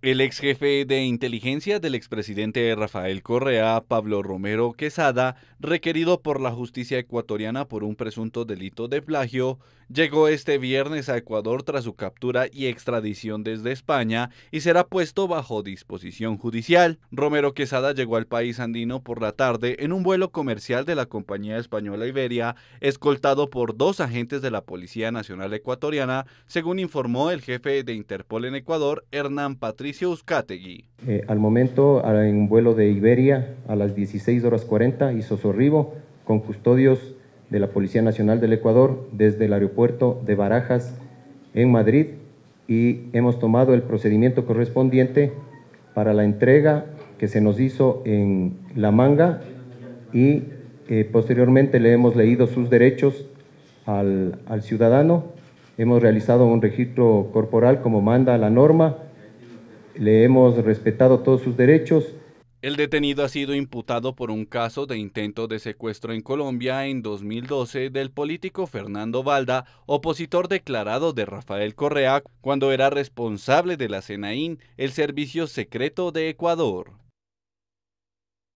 El ex jefe de inteligencia del expresidente Rafael Correa, Pablo Romero Quesada, requerido por la justicia ecuatoriana por un presunto delito de plagio, Llegó este viernes a Ecuador tras su captura y extradición desde España y será puesto bajo disposición judicial. Romero Quesada llegó al país andino por la tarde en un vuelo comercial de la compañía española Iberia, escoltado por dos agentes de la Policía Nacional Ecuatoriana, según informó el jefe de Interpol en Ecuador, Hernán Patricio Uzcategui. Eh, al momento, ah, en un vuelo de Iberia a las 16 horas 40, hizo su arribo con custodios de la Policía Nacional del Ecuador desde el aeropuerto de Barajas en Madrid y hemos tomado el procedimiento correspondiente para la entrega que se nos hizo en La Manga y eh, posteriormente le hemos leído sus derechos al, al ciudadano, hemos realizado un registro corporal como manda la norma, le hemos respetado todos sus derechos el detenido ha sido imputado por un caso de intento de secuestro en Colombia en 2012 del político Fernando Valda, opositor declarado de Rafael Correa cuando era responsable de la SENAIN, el Servicio Secreto de Ecuador.